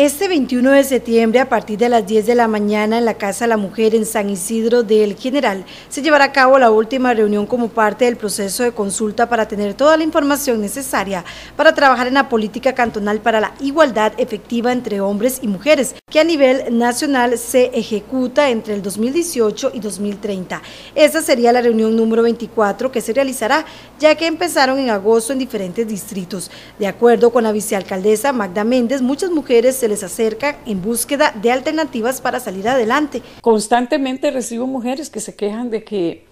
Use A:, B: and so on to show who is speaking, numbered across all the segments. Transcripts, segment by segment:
A: Este 21 de septiembre, a partir de las 10 de la mañana, en la Casa de la Mujer en San Isidro del General, se llevará a cabo la última reunión como parte del proceso de consulta para tener toda la información necesaria para trabajar en la política cantonal para la igualdad efectiva entre hombres y mujeres, que a nivel nacional se ejecuta entre el 2018 y 2030. Esa sería la reunión número 24 que se realizará, ya que empezaron en agosto en diferentes distritos. De acuerdo con la vicealcaldesa Magda Méndez, muchas mujeres se les acerca en búsqueda de alternativas para salir adelante. Constantemente
B: recibo mujeres que se quejan de que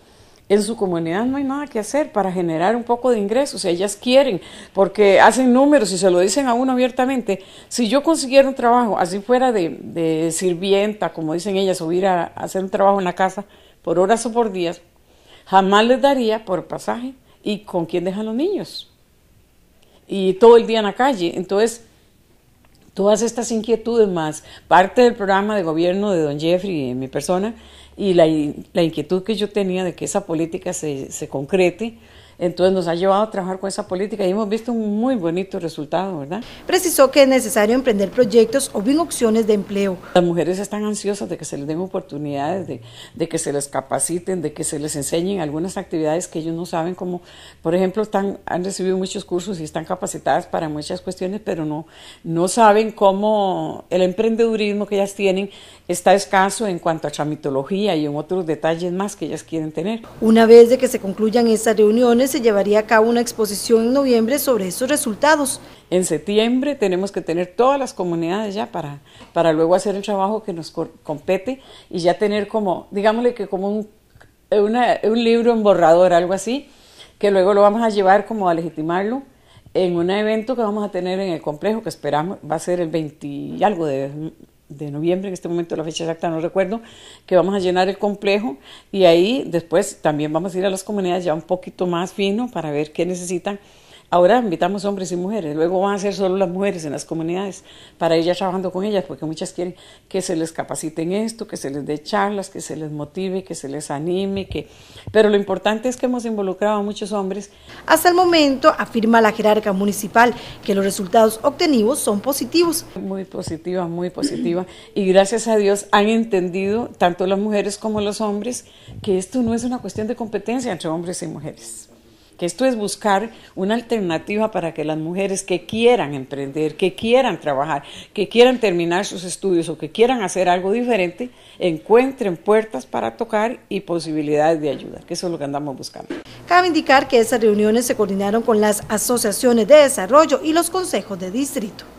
B: en su comunidad no hay nada que hacer para generar un poco de ingresos. Ellas quieren, porque hacen números y se lo dicen a uno abiertamente. Si yo consiguiera un trabajo, así fuera de, sirvienta, como dicen ellas, o ir a, a hacer un trabajo en la casa por horas o por días, jamás les daría por pasaje y con quién dejan los niños. Y todo el día en la calle. Entonces, todas estas inquietudes más parte del programa de gobierno de don Jeffrey y mi persona y la, inquietud que yo tenía de que esa política se concrete, entonces nos ha llevado a trabajar con esa política y hemos visto un muy bonito resultado, ¿verdad? Precisó que es necesario emprender proyectos o bien opciones de empleo. Las mujeres están ansiosas de que se les den oportunidades, de, que se les capaciten, de que se les enseñen algunas actividades que ellos no saben, cómo. por ejemplo están, han recibido muchos cursos y están capacitadas para muchas cuestiones, pero no, no saben cómo el emprendedurismo que ellas tienen está escaso en cuanto a tramitología y en otros detalles más que ellas quieren tener.
A: Una vez de que se concluyan estas reuniones, se llevaría a cabo
B: una exposición en noviembre sobre esos resultados. En septiembre tenemos que tener todas las comunidades ya para, para luego hacer el trabajo que nos compete y ya tener como, digámosle que como un, un libro, en borrador, algo así, que luego lo vamos a llevar como a legitimarlo en un evento que vamos a tener en el complejo que esperamos va a ser el 20 y algo de de noviembre, en este momento la fecha exacta no recuerdo, que vamos a llenar el complejo y ahí después también vamos a ir a las comunidades ya un poquito más fino para ver qué necesitan Ahora invitamos hombres y mujeres, luego van a ser solo las mujeres en las comunidades, para ir ya trabajando con ellas, porque muchas quieren que se les capacite en esto, que se les dé charlas, que se les motive, que se les anime, que... pero lo importante es que hemos involucrado a muchos hombres. Hasta el momento, afirma la
A: jerarca municipal, que los resultados obtenidos son positivos. Muy
B: positiva, muy positiva, y gracias a Dios han entendido, tanto las mujeres como los hombres, que esto no es una cuestión de competencia entre hombres y mujeres que esto es buscar una alternativa para que las mujeres que quieran emprender, que quieran trabajar, que quieran terminar sus estudios o que quieran hacer algo diferente, encuentren puertas para tocar y posibilidades de ayuda, que eso es lo que andamos buscando.
A: Cabe indicar que esas reuniones se coordinaron con las asociaciones de desarrollo y los consejos de distrito.